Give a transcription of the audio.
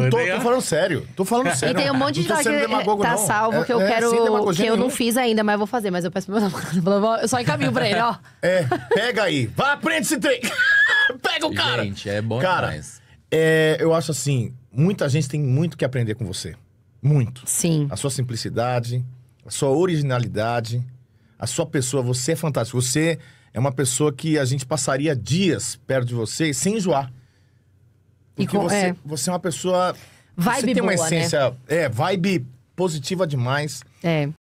não tô, tô falando sério. Tô falando sério. E tem um monte de gente que demagogo, tá não. salvo é, que eu é, é quero. Que eu não fiz ainda, mas eu vou fazer. Mas eu peço pro meu namorado. Eu só encaminho pra ele, ó. É, pega aí. Vai, aprende esse trem. pega o cara. Gente, é bom cara, demais. É, eu acho assim, muita gente tem muito que aprender com você. Muito. Sim. A sua simplicidade, a sua originalidade, a sua pessoa. Você é fantástico. Você é uma pessoa que a gente passaria dias perto de você sem enjoar. Porque com, você, é. você é uma pessoa. Vibe você tem boa, uma né? essência. Né? É, vibe positiva demais. É.